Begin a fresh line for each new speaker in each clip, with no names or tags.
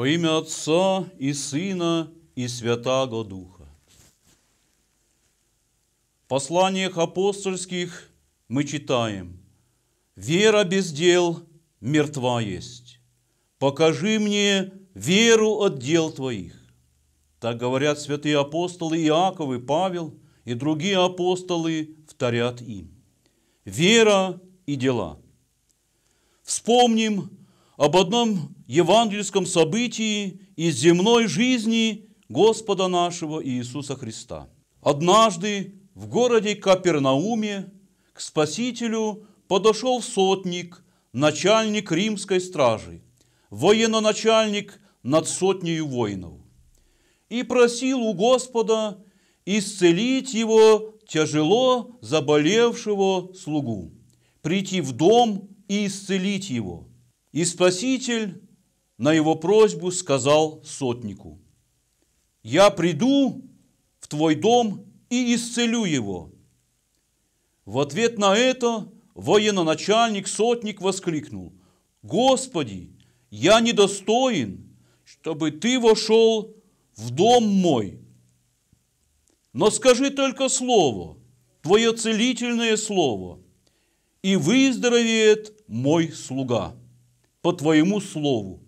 Во имя Отца и Сына и Святаго Духа. В посланиях апостольских мы читаем «Вера без дел мертва есть. Покажи мне веру от дел твоих». Так говорят святые апостолы Иаков и Павел, и другие апостолы вторят им. Вера и дела. Вспомним об одном евангельском событии из земной жизни Господа нашего Иисуса Христа. Однажды в городе Капернауме к Спасителю подошел сотник, начальник римской стражи, военачальник над сотнею воинов, и просил у Господа исцелить его тяжело заболевшего слугу, прийти в дом и исцелить его – и Спаситель на его просьбу сказал сотнику, «Я приду в твой дом и исцелю его». В ответ на это военачальник сотник воскликнул, «Господи, я недостоин, чтобы ты вошел в дом мой, но скажи только слово, твое целительное слово, и выздоровеет мой слуга» по Твоему слову.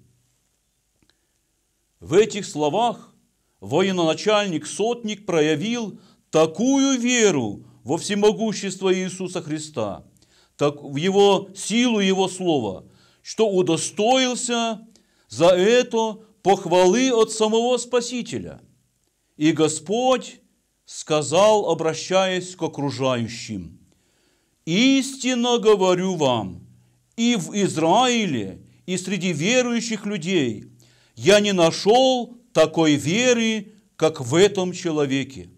В этих словах военачальник-сотник проявил такую веру во всемогущество Иисуса Христа, так, в его силу Его Слова, что удостоился за это похвалы от самого Спасителя. И Господь сказал, обращаясь к окружающим, «Истинно говорю вам, и в Израиле, и среди верующих людей я не нашел такой веры, как в этом человеке.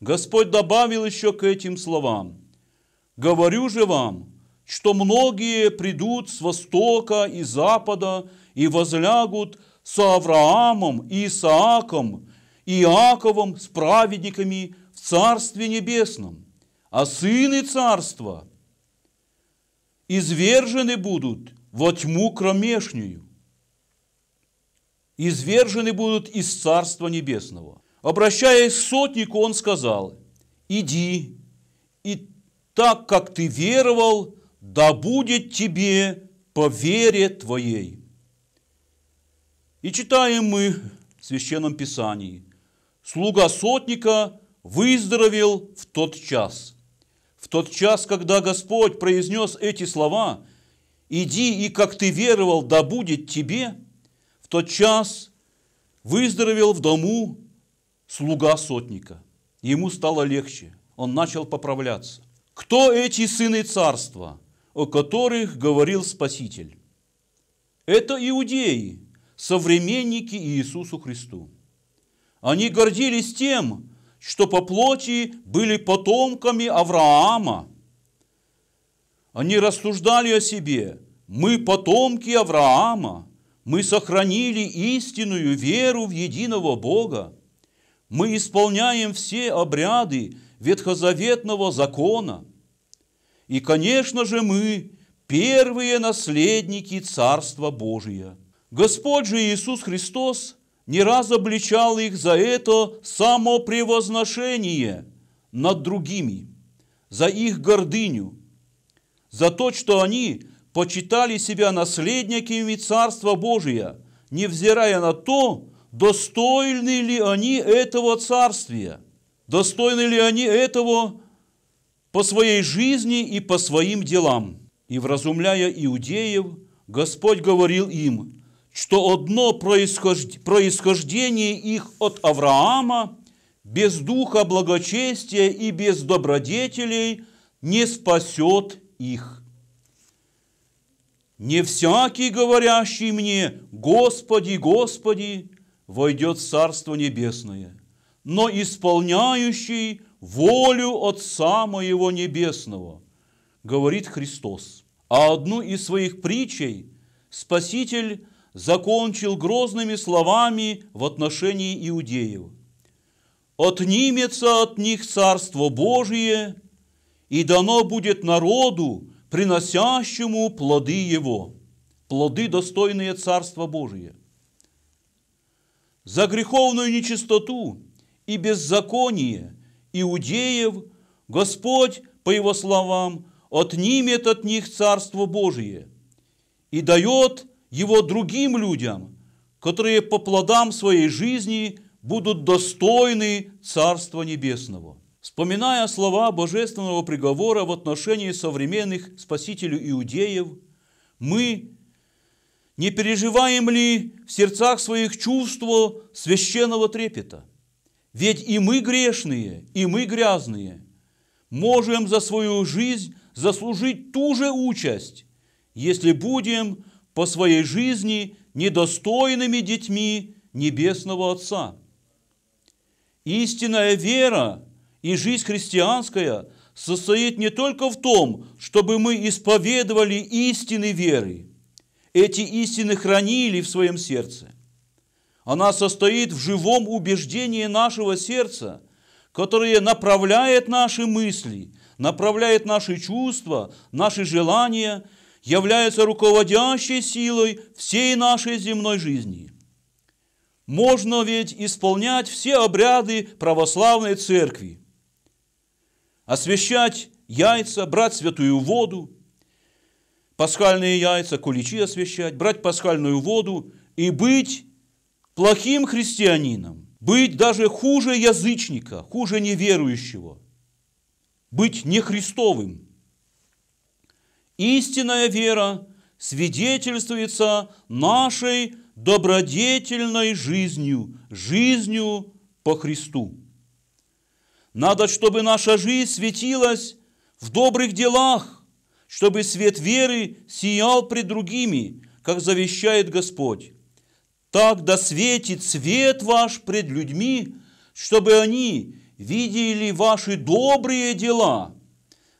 Господь добавил еще к этим словам, «Говорю же вам, что многие придут с востока и запада и возлягут с Авраамом, и Исааком, и Иаковом, с праведниками в Царстве Небесном, а сыны Царства извержены будут – во тьму кромешнюю. Извержены будут из Царства Небесного. Обращаясь к сотнику, он сказал, иди, и так, как ты веровал, да будет тебе по вере твоей. И читаем мы в Священном Писании. Слуга сотника выздоровел в тот час. В тот час, когда Господь произнес эти слова – иди и, как ты веровал, да будет тебе, в тот час выздоровел в дому слуга сотника. Ему стало легче, он начал поправляться. Кто эти сыны царства, о которых говорил Спаситель? Это иудеи, современники Иисусу Христу. Они гордились тем, что по плоти были потомками Авраама – они рассуждали о себе. Мы потомки Авраама. Мы сохранили истинную веру в единого Бога. Мы исполняем все обряды ветхозаветного закона. И, конечно же, мы первые наследники Царства Божия. Господь же Иисус Христос не раз обличал их за это самопревозношение над другими, за их гордыню – за то, что они почитали себя наследниками Царства Божия, невзирая на то, достойны ли они этого царствия, достойны ли они этого по своей жизни и по своим делам. И вразумляя иудеев, Господь говорил им, что одно происхождение их от Авраама без духа благочестия и без добродетелей не спасет их. Не всякий, говорящий мне, Господи, Господи, войдет в Царство Небесное, но исполняющий волю Отца Моего Небесного, говорит Христос. А одну из своих притчей Спаситель закончил грозными словами в отношении иудеев. «Отнимется от них Царство Божие, и дано будет народу, приносящему плоды его, плоды, достойные Царства Божия. За греховную нечистоту и беззаконие иудеев Господь, по его словам, отнимет от них Царство Божие и дает его другим людям, которые по плодам своей жизни будут достойны Царства Небесного. Вспоминая слова божественного приговора в отношении современных спасителю иудеев, мы не переживаем ли в сердцах своих чувство священного трепета? Ведь и мы грешные, и мы грязные, можем за свою жизнь заслужить ту же участь, если будем по своей жизни недостойными детьми Небесного Отца. Истинная вера и жизнь христианская состоит не только в том, чтобы мы исповедовали истины веры. Эти истины хранили в своем сердце. Она состоит в живом убеждении нашего сердца, которое направляет наши мысли, направляет наши чувства, наши желания, является руководящей силой всей нашей земной жизни. Можно ведь исполнять все обряды православной церкви – освещать яйца, брать святую воду, пасхальные яйца, куличи освещать, брать пасхальную воду и быть плохим христианином, быть даже хуже язычника, хуже неверующего, быть не христовым. Истинная вера свидетельствуется нашей добродетельной жизнью, жизнью по Христу. Надо, чтобы наша жизнь светилась в добрых делах, чтобы свет веры сиял пред другими, как завещает Господь. Так да светит свет ваш пред людьми, чтобы они видели ваши добрые дела,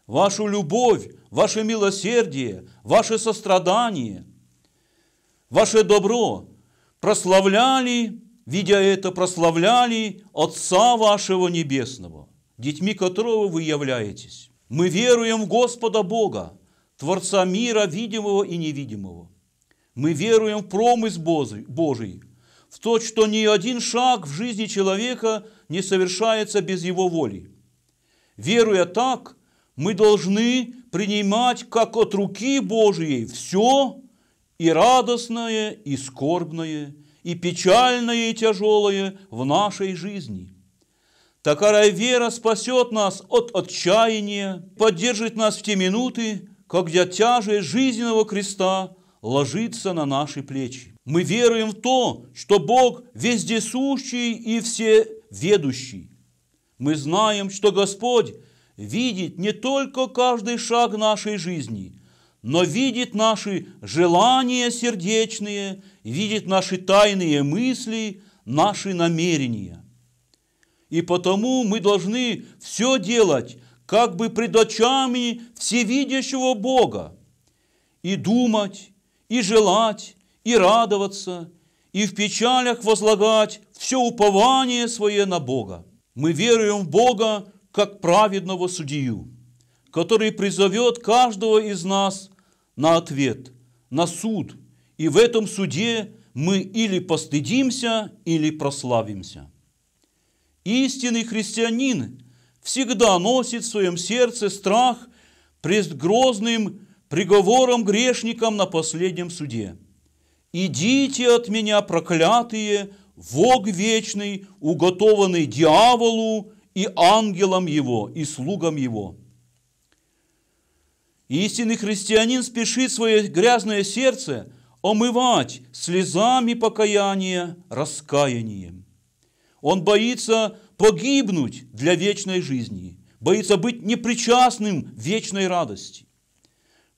вашу любовь, ваше милосердие, ваше сострадание, ваше добро, прославляли видя это, прославляли Отца вашего Небесного, детьми которого вы являетесь. Мы веруем в Господа Бога, Творца мира видимого и невидимого. Мы веруем в промысл Божий, в то, что ни один шаг в жизни человека не совершается без его воли. Веруя так, мы должны принимать как от руки Божией все и радостное, и скорбное, и печальное, и тяжелое в нашей жизни. Такая вера спасет нас от отчаяния, поддержит нас в те минуты, когда тяжесть жизненного креста ложится на наши плечи. Мы веруем в то, что Бог вездесущий и всеведущий. Мы знаем, что Господь видит не только каждый шаг нашей жизни – но видит наши желания сердечные, видит наши тайные мысли, наши намерения. И потому мы должны все делать как бы пред очами всевидящего Бога, и думать, и желать, и радоваться, и в печалях возлагать все упование свое на Бога. Мы веруем в Бога как праведного судью, который призовет каждого из нас – на ответ, на суд. И в этом суде мы или постыдимся, или прославимся. Истинный христианин всегда носит в своем сердце страх пред грозным приговором грешникам на последнем суде. «Идите от меня, проклятые, в ог вечный, уготованный дьяволу и ангелам его, и слугам его». Истинный христианин спешит свое грязное сердце омывать слезами покаяния, раскаянием. Он боится погибнуть для вечной жизни, боится быть непричастным вечной радости.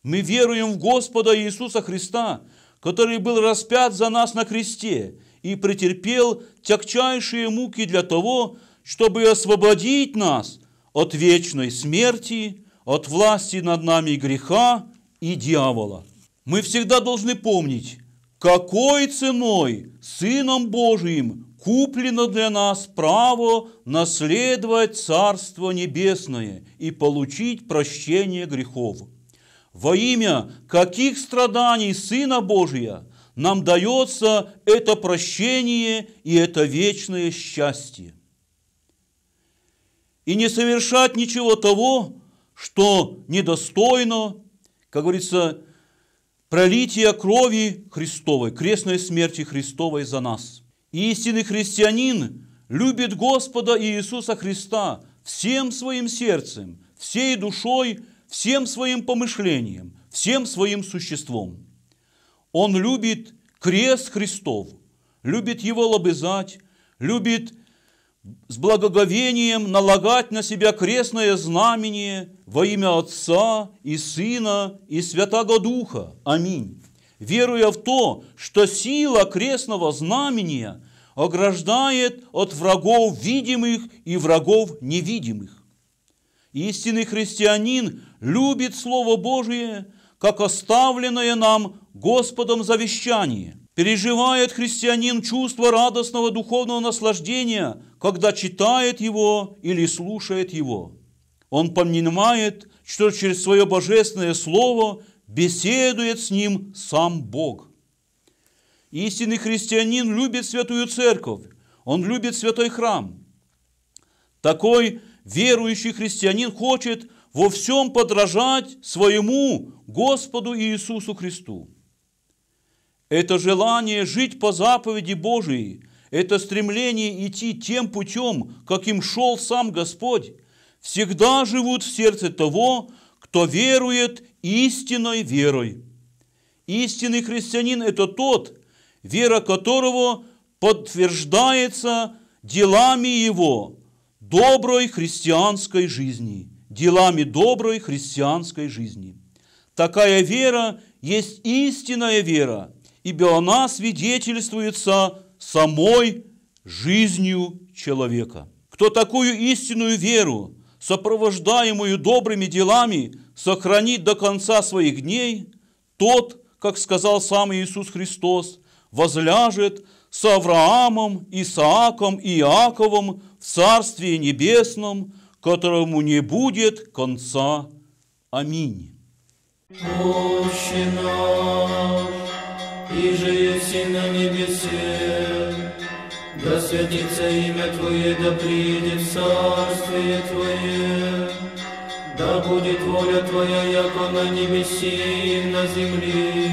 Мы веруем в Господа Иисуса Христа, который был распят за нас на кресте и претерпел тягчайшие муки для того, чтобы освободить нас от вечной смерти от власти над нами греха и дьявола. Мы всегда должны помнить, какой ценой Сыном Божиим куплено для нас право наследовать Царство Небесное и получить прощение грехов. Во имя каких страданий Сына Божия нам дается это прощение и это вечное счастье. И не совершать ничего того, что недостойно, как говорится, пролития крови Христовой, крестной смерти Христовой за нас. Истинный христианин любит Господа Иисуса Христа всем своим сердцем, всей душой, всем своим помышлением, всем своим существом. Он любит крест Христов, любит его лобызать, любит с благоговением налагать на себя крестное знамение во имя Отца и Сына и Святого Духа. Аминь. Веруя в то, что сила крестного знамения ограждает от врагов видимых и врагов невидимых. Истинный христианин любит Слово Божие, как оставленное нам Господом завещание. Переживает христианин чувство радостного духовного наслаждения, когда читает его или слушает его. Он понимает, что через свое божественное слово беседует с ним сам Бог. Истинный христианин любит святую церковь, он любит святой храм. Такой верующий христианин хочет во всем подражать своему Господу Иисусу Христу. Это желание жить по заповеди Божией – это стремление идти тем путем, каким шел сам Господь, всегда живут в сердце того, кто верует истинной верой. Истинный христианин – это тот, вера которого подтверждается делами его, доброй христианской жизни, делами доброй христианской жизни. Такая вера есть истинная вера, ибо она свидетельствуется самой жизнью человека. Кто такую истинную веру, сопровождаемую добрыми делами, сохранит до конца своих дней, тот, как сказал сам Иисус Христос, возляжет с Авраамом, Исааком и Иаковом в Царстве Небесном, которому не будет конца. Аминь. Пущи и же еси на небесе. Да святится имя Твое, да приедет царствие Твое, да будет воля Твоя, яко на небеси и на земли.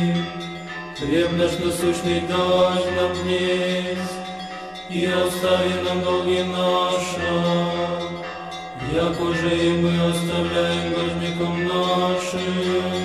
Хлеб наш насущный дай нам днесь, и остави нам долги наши, яко же и мы оставляем должником нашим